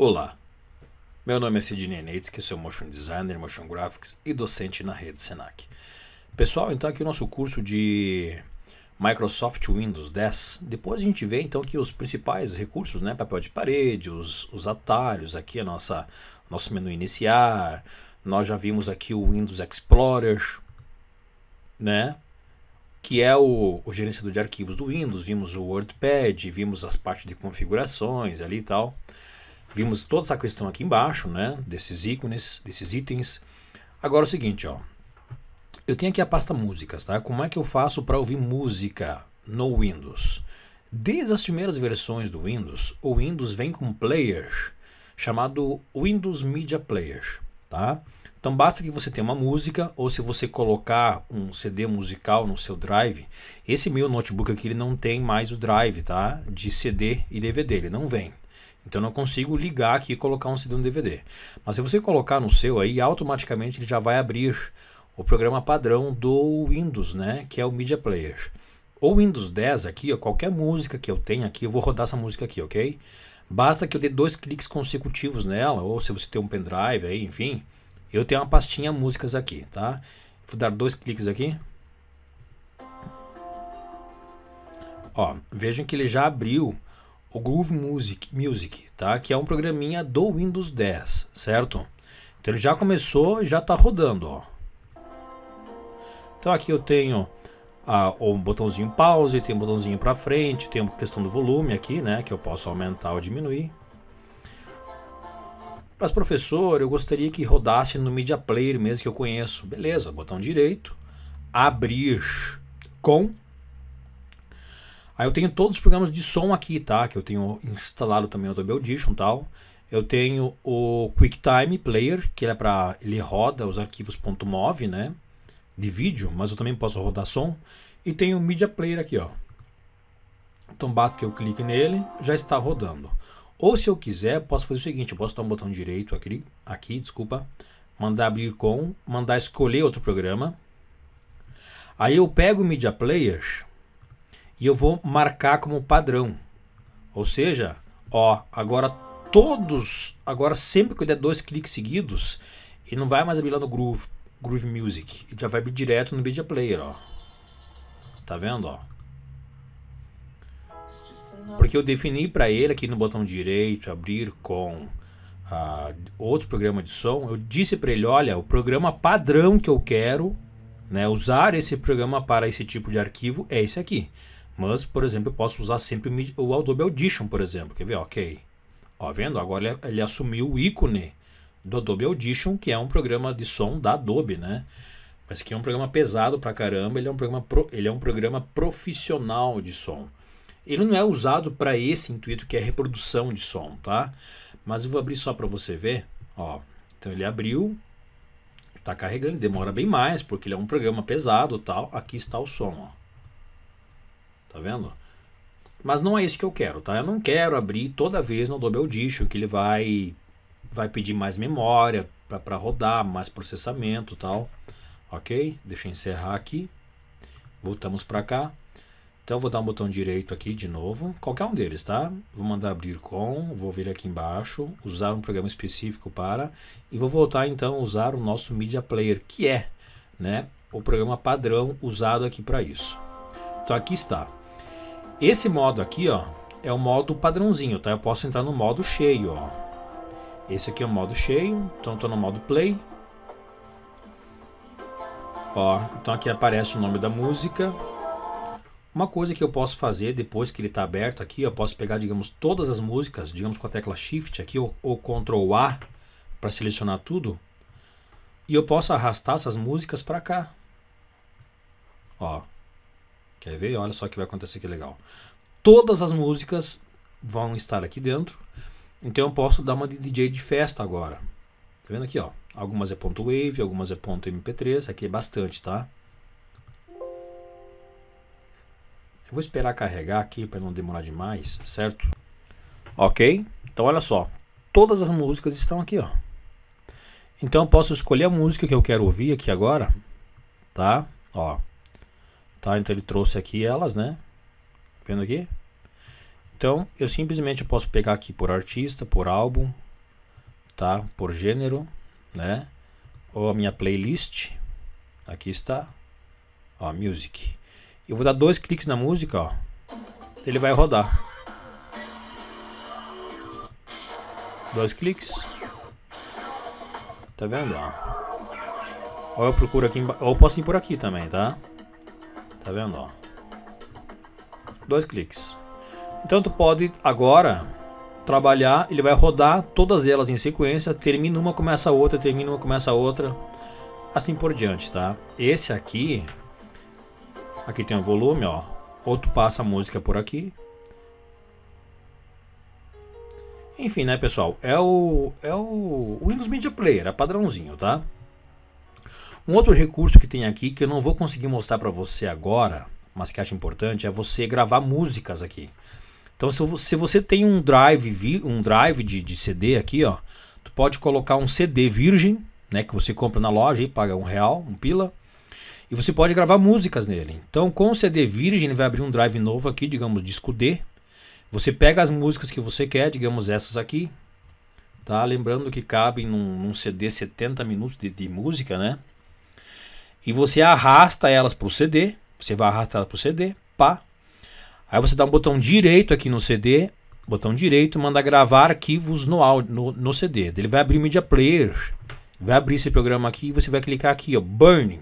Olá, meu nome é Sidney que sou motion designer, motion graphics e docente na rede Senac. Pessoal, então aqui o nosso curso de Microsoft Windows 10. Depois a gente vê então que os principais recursos, né, papel de parede, os, os atalhos, aqui a nossa nosso menu iniciar. Nós já vimos aqui o Windows Explorer, né? que é o, o gerenciador de arquivos do Windows, vimos o WordPad, vimos as partes de configurações ali e tal. Vimos toda essa questão aqui embaixo, né? Desses ícones, desses itens. Agora é o seguinte, ó. Eu tenho aqui a pasta músicas, tá? Como é que eu faço para ouvir música no Windows? Desde as primeiras versões do Windows, o Windows vem com players chamado Windows Media Player, tá? Então basta que você tenha uma música ou se você colocar um CD musical no seu drive. Esse meu notebook aqui ele não tem mais o drive, tá? De CD e DVD, ele não vem. Então não consigo ligar aqui e colocar um CD no DVD. Mas se você colocar no seu aí, automaticamente ele já vai abrir o programa padrão do Windows, né? Que é o Media Player. ou Windows 10 aqui, ó, qualquer música que eu tenha aqui, eu vou rodar essa música aqui, ok? Basta que eu dê dois cliques consecutivos nela, ou se você tem um pendrive aí, enfim. Eu tenho uma pastinha músicas aqui, tá? Vou dar dois cliques aqui. Ó, vejam que ele já abriu o Groove Music, Music, tá? Que é um programinha do Windows 10, certo? Então ele já começou, já está rodando, ó. Então aqui eu tenho ah, um botãozinho pause, tem um botãozinho para frente, tem uma questão do volume aqui, né? Que eu posso aumentar ou diminuir. Mas professor, eu gostaria que rodasse no Media Player mesmo que eu conheço. Beleza, botão direito, abrir com Aí eu tenho todos os programas de som aqui, tá? Que eu tenho instalado também o Adobe Audition e tal. Eu tenho o QuickTime Player, que ele é para ele roda os arquivos .mov, né, de vídeo, mas eu também posso rodar som. E tenho o Media Player aqui, ó. Então basta que eu clique nele, já está rodando. Ou se eu quiser, posso fazer o seguinte, eu posso dar um botão direito aqui, aqui, desculpa, mandar abrir com, mandar escolher outro programa. Aí eu pego o Media Player e eu vou marcar como padrão. Ou seja, ó, agora todos, agora sempre que eu der dois cliques seguidos, ele não vai mais abrir lá no Groove, Groove Music, ele já vai abrir direto no Media Player, ó. Tá vendo, ó? Porque eu defini para ele aqui no botão direito, abrir com ah, outro programa de som, eu disse para ele, olha, o programa padrão que eu quero, né, usar esse programa para esse tipo de arquivo é esse aqui. Mas, por exemplo, eu posso usar sempre o Adobe Audition, por exemplo. Quer ver? Ok. Ó, vendo? Agora ele, ele assumiu o ícone do Adobe Audition, que é um programa de som da Adobe, né? Mas que é um programa pesado pra caramba, ele é um programa, pro, ele é um programa profissional de som. Ele não é usado para esse intuito que é reprodução de som, tá? Mas eu vou abrir só para você ver, ó. Então ele abriu, tá carregando, demora bem mais, porque ele é um programa pesado, tal. Aqui está o som, ó tá vendo? Mas não é isso que eu quero, tá? Eu não quero abrir toda vez no Dobel Dish, que ele vai vai pedir mais memória para rodar, mais processamento tal. Ok? Deixa eu encerrar aqui. Voltamos para cá. Então vou dar um botão direito aqui de novo, qualquer um deles, tá? Vou mandar abrir com, vou vir aqui embaixo, usar um programa específico para e vou voltar então a usar o nosso Media Player, que é, né, o programa padrão usado aqui para isso. Então aqui está, esse modo aqui, ó, é o modo padrãozinho, tá? Eu posso entrar no modo cheio, ó. Esse aqui é o modo cheio, então estou no modo play. Ó, então aqui aparece o nome da música. Uma coisa que eu posso fazer depois que ele está aberto aqui, eu posso pegar, digamos, todas as músicas, digamos com a tecla Shift aqui ou, ou Ctrl A para selecionar tudo. E eu posso arrastar essas músicas para cá. Ó, Quer ver? Olha só o que vai acontecer que legal. Todas as músicas vão estar aqui dentro. Então eu posso dar uma de DJ de festa agora. Tá vendo aqui, ó? Algumas é ponto .wave, algumas é ponto .mp3. Aqui é bastante, tá? Eu vou esperar carregar aqui para não demorar demais, certo? Ok? Então olha só, todas as músicas estão aqui, ó. Então eu posso escolher a música que eu quero ouvir aqui agora, tá? Ó. Tá? Então ele trouxe aqui elas, né? Vendo aqui? Então eu simplesmente posso pegar aqui por artista, por álbum, tá? Por gênero, né? Ou a minha playlist. Aqui está. Ó, music. Eu vou dar dois cliques na música, ó. Ele vai rodar. Dois cliques. Tá vendo? Ó. Ou eu procuro aqui embaixo. Ou eu posso ir por aqui também, tá? tá vendo? Ó. Dois cliques. Então tu pode agora trabalhar, ele vai rodar todas elas em sequência, termina uma, começa a outra, termina uma, começa a outra, assim por diante, tá? Esse aqui, aqui tem o um volume, ó, ou tu passa a música por aqui. Enfim, né, pessoal, é o, é o Windows Media Player, é padrãozinho, tá? Um outro recurso que tem aqui que eu não vou conseguir mostrar para você agora, mas que acho importante, é você gravar músicas aqui. Então, se você tem um drive, um drive de, de CD aqui, ó, tu pode colocar um CD virgem, né, que você compra na loja e paga um real, um pila, e você pode gravar músicas nele. Então, com o CD virgem, ele vai abrir um drive novo aqui, digamos, disco D. Você pega as músicas que você quer, digamos essas aqui, tá? Lembrando que cabem num, num CD 70 minutos de, de música, né? E você arrasta elas para o CD. Você vai arrastar para o CD. Pá. Aí você dá um botão direito aqui no CD. Botão direito, manda gravar arquivos no, no, no CD. Ele vai abrir Media Player. Vai abrir esse programa aqui e você vai clicar aqui, ó, Burning.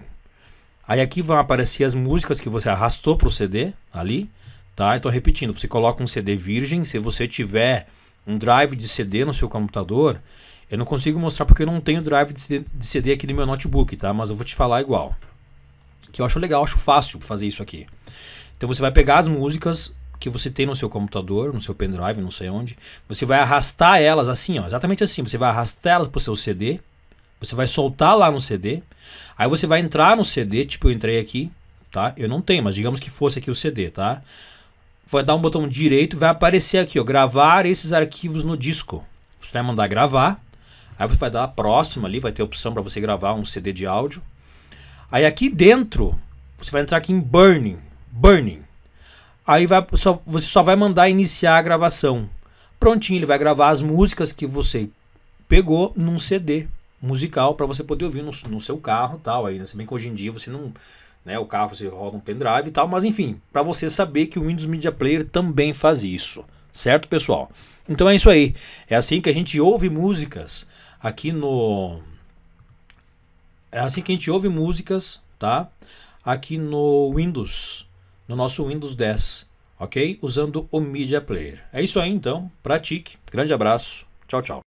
Aí aqui vão aparecer as músicas que você arrastou para o CD ali. Tá? Então, repetindo, você coloca um CD virgem. Se você tiver um drive de CD no seu computador eu não consigo mostrar porque eu não tenho drive de CD, aqui no meu notebook, tá? Mas eu vou te falar igual. Que eu acho legal, eu acho fácil fazer isso aqui. Então você vai pegar as músicas que você tem no seu computador, no seu pendrive, não sei onde. Você vai arrastar elas assim, ó, exatamente assim. Você vai arrastar elas pro seu CD. Você vai soltar lá no CD. Aí você vai entrar no CD, tipo eu entrei aqui, tá? Eu não tenho, mas digamos que fosse aqui o CD, tá? Vai dar um botão direito, vai aparecer aqui, ó, gravar esses arquivos no disco. Você vai mandar gravar. Aí você vai dar a próxima ali, vai ter a opção para você gravar um CD de áudio. Aí aqui dentro, você vai entrar aqui em Burning. Burning. Aí vai, só, você só vai mandar iniciar a gravação. Prontinho, ele vai gravar as músicas que você pegou num CD musical para você poder ouvir no, no seu carro tal. Aí, né? Se bem que hoje em dia você não. Né, o carro você roda um pendrive e tal, mas enfim, para você saber que o Windows Media Player também faz isso, certo, pessoal? Então é isso aí. É assim que a gente ouve músicas aqui no. É assim que a gente ouve músicas, tá? Aqui no Windows, no nosso Windows 10, ok? Usando o Media Player. É isso aí então, pratique. Grande abraço, tchau, tchau.